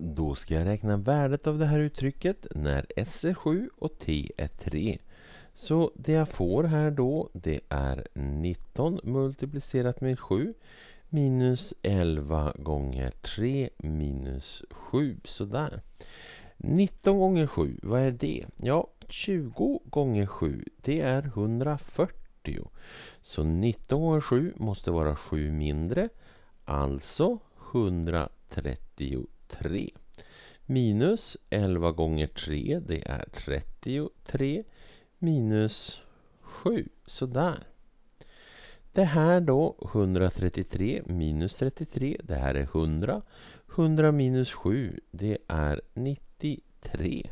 Då ska jag räkna värdet av det här uttrycket när s är 7 och t är 3. Så det jag får här då det är 19 multiplicerat med 7 minus 11 gånger 3 minus 7. Sådär. 19 gånger 7, vad är det? Ja, 20 gånger 7 det är 140. Så 19 gånger 7 måste vara 7 mindre, alltså 130. 3. Minus 11 gånger 3, det är 33. Minus 7, sådär. Det här då, 133 minus 33, det här är 100. 100 minus 7, det är 93.